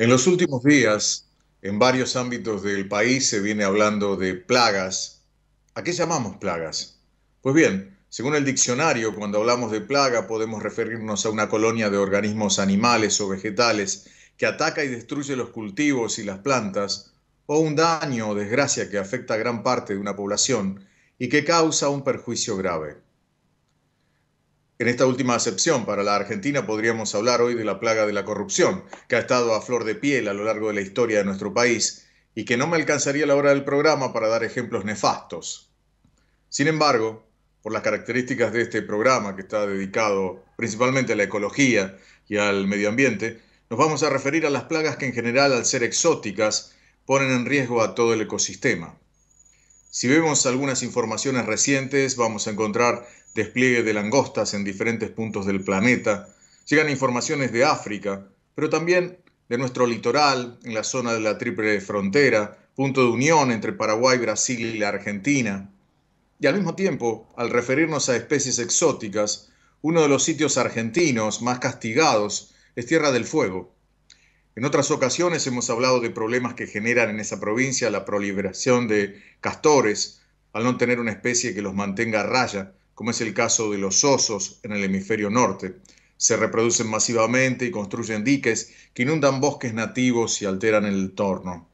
En los últimos días, en varios ámbitos del país se viene hablando de plagas. ¿A qué llamamos plagas? Pues bien, según el diccionario, cuando hablamos de plaga podemos referirnos a una colonia de organismos animales o vegetales que ataca y destruye los cultivos y las plantas, o un daño o desgracia que afecta a gran parte de una población y que causa un perjuicio grave. En esta última acepción para la Argentina podríamos hablar hoy de la plaga de la corrupción, que ha estado a flor de piel a lo largo de la historia de nuestro país y que no me alcanzaría la hora del programa para dar ejemplos nefastos. Sin embargo, por las características de este programa que está dedicado principalmente a la ecología y al medio ambiente, nos vamos a referir a las plagas que en general, al ser exóticas, ponen en riesgo a todo el ecosistema. Si vemos algunas informaciones recientes, vamos a encontrar despliegue de langostas en diferentes puntos del planeta. Llegan informaciones de África, pero también de nuestro litoral, en la zona de la triple frontera, punto de unión entre Paraguay, Brasil y la Argentina. Y al mismo tiempo, al referirnos a especies exóticas, uno de los sitios argentinos más castigados es Tierra del Fuego, en otras ocasiones hemos hablado de problemas que generan en esa provincia la proliferación de castores al no tener una especie que los mantenga a raya, como es el caso de los osos en el hemisferio norte. Se reproducen masivamente y construyen diques que inundan bosques nativos y alteran el entorno.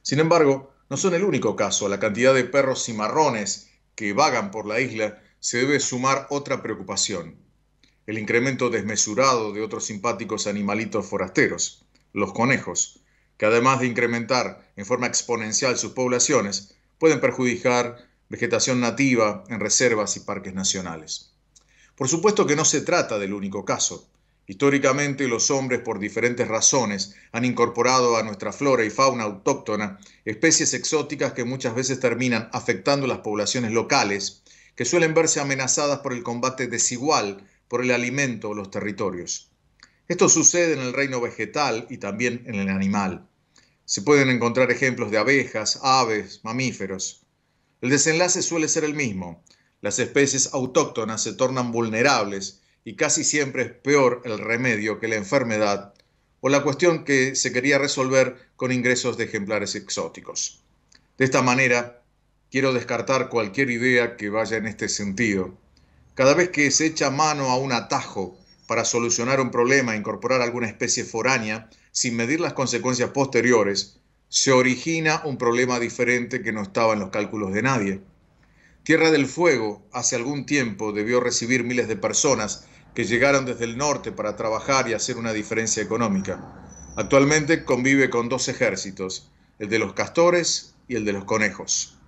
Sin embargo, no son el único caso. A La cantidad de perros cimarrones que vagan por la isla se debe sumar otra preocupación, el incremento desmesurado de otros simpáticos animalitos forasteros los conejos, que además de incrementar en forma exponencial sus poblaciones, pueden perjudicar vegetación nativa en reservas y parques nacionales. Por supuesto que no se trata del único caso. Históricamente los hombres por diferentes razones han incorporado a nuestra flora y fauna autóctona especies exóticas que muchas veces terminan afectando las poblaciones locales, que suelen verse amenazadas por el combate desigual por el alimento o los territorios. Esto sucede en el reino vegetal y también en el animal. Se pueden encontrar ejemplos de abejas, aves, mamíferos. El desenlace suele ser el mismo. Las especies autóctonas se tornan vulnerables y casi siempre es peor el remedio que la enfermedad o la cuestión que se quería resolver con ingresos de ejemplares exóticos. De esta manera, quiero descartar cualquier idea que vaya en este sentido. Cada vez que se echa mano a un atajo para solucionar un problema e incorporar alguna especie foránea sin medir las consecuencias posteriores, se origina un problema diferente que no estaba en los cálculos de nadie. Tierra del Fuego hace algún tiempo debió recibir miles de personas que llegaron desde el norte para trabajar y hacer una diferencia económica. Actualmente convive con dos ejércitos, el de los castores y el de los conejos.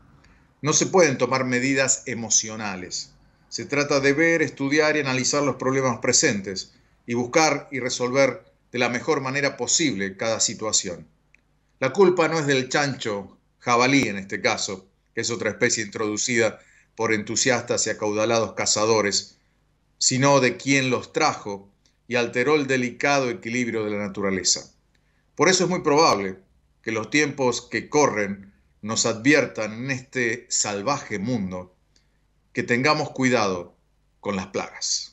No se pueden tomar medidas emocionales. Se trata de ver, estudiar y analizar los problemas presentes y buscar y resolver de la mejor manera posible cada situación. La culpa no es del chancho, jabalí en este caso, que es otra especie introducida por entusiastas y acaudalados cazadores, sino de quien los trajo y alteró el delicado equilibrio de la naturaleza. Por eso es muy probable que los tiempos que corren nos adviertan en este salvaje mundo que tengamos cuidado con las plagas.